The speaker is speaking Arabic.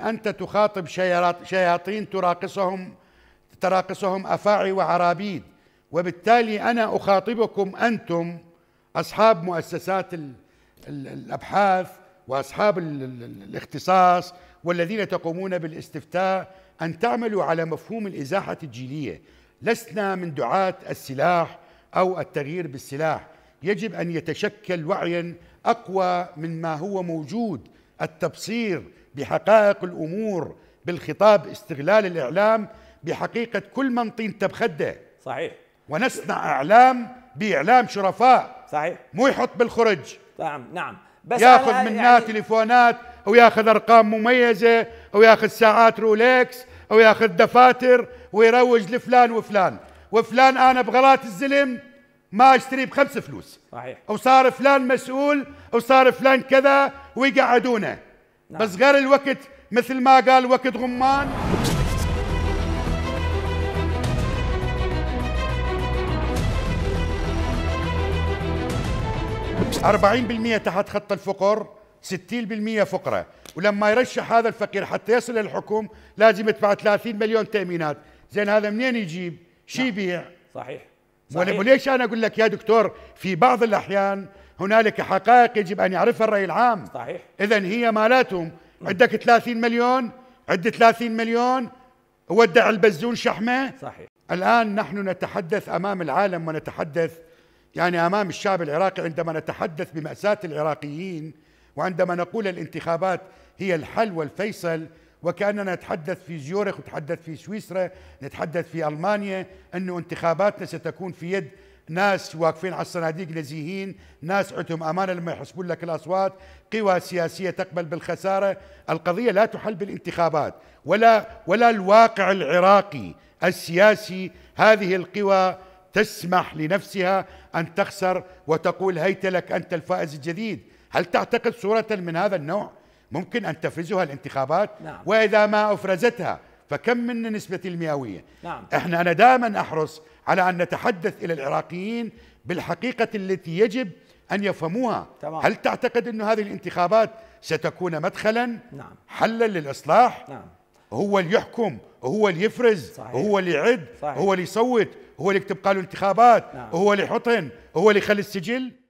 أنت تخاطب شياطين تراقصهم تراقصهم أفاعي وعرابيد وبالتالي أنا أخاطبكم أنتم أصحاب مؤسسات الأبحاث وأصحاب الاختصاص والذين تقومون بالاستفتاء أن تعملوا على مفهوم الإزاحة الجيلية لسنا من دعاة السلاح أو التغيير بالسلاح يجب أن يتشكل وعيا أقوى من ما هو موجود التبصير بحقائق الامور بالخطاب استغلال الاعلام بحقيقه كل من طين تبخدة صحيح ونصنع اعلام باعلام شرفاء صحيح مو يحط بالخرج نعم نعم بس ياخذ منا يعني تليفونات او ياخذ ارقام مميزه او ياخذ ساعات رولكس او ياخذ دفاتر ويروج لفلان وفلان وفلان انا بغلات الزلم ما اشتري بخمس فلوس صحيح او صار فلان مسؤول او صار فلان كذا ويقعدونه نعم. بس غير الوقت مثل ما قال وقت غمان أربعين بالمية تحت خط الفقر ستين بالمية فقرة ولما يرشح هذا الفقير حتى يصل للحكم لازم يدفع 30 مليون تأمينات زين هذا منين يجيب شي نعم. يبيع صحيح صحيح وليش أنا أقول لك يا دكتور في بعض الأحيان هنالك حقائق يجب أن يعرفها الرأي العام صحيح إذا هي مالاتهم عندك 30 مليون عد 30 مليون ودع البزون شحمة صحيح الآن نحن نتحدث أمام العالم ونتحدث يعني أمام الشعب العراقي عندما نتحدث بمأساة العراقيين وعندما نقول الانتخابات هي الحل والفيصل وكأننا نتحدث في زيورخ ونتحدث في سويسرا نتحدث في ألمانيا انه انتخاباتنا ستكون في يد ناس واقفين على الصناديق نزيهين ناس عندهم أمانة لما يحسبون لك الأصوات قوى سياسية تقبل بالخسارة القضية لا تحل بالانتخابات ولا, ولا الواقع العراقي السياسي هذه القوى تسمح لنفسها أن تخسر وتقول هيت لك أنت الفائز الجديد هل تعتقد صورة من هذا النوع ممكن أن تفرزها الانتخابات نعم. وإذا ما أفرزتها فكم من نسبة المئوية نعم. احنا أنا دائما أحرص على أن نتحدث إلى العراقيين بالحقيقة التي يجب أن يفهموها تمام. هل تعتقد أن هذه الانتخابات ستكون مدخلا نعم. حلا للإصلاح نعم. هو اللي يحكم هو اللي يفرز صحيح. هو اللي يعد صحيح. هو اللي يصوت هو اللي يكتب قالوا انتخابات نعم. هو اللي يحطن هو اللي يخلي السجل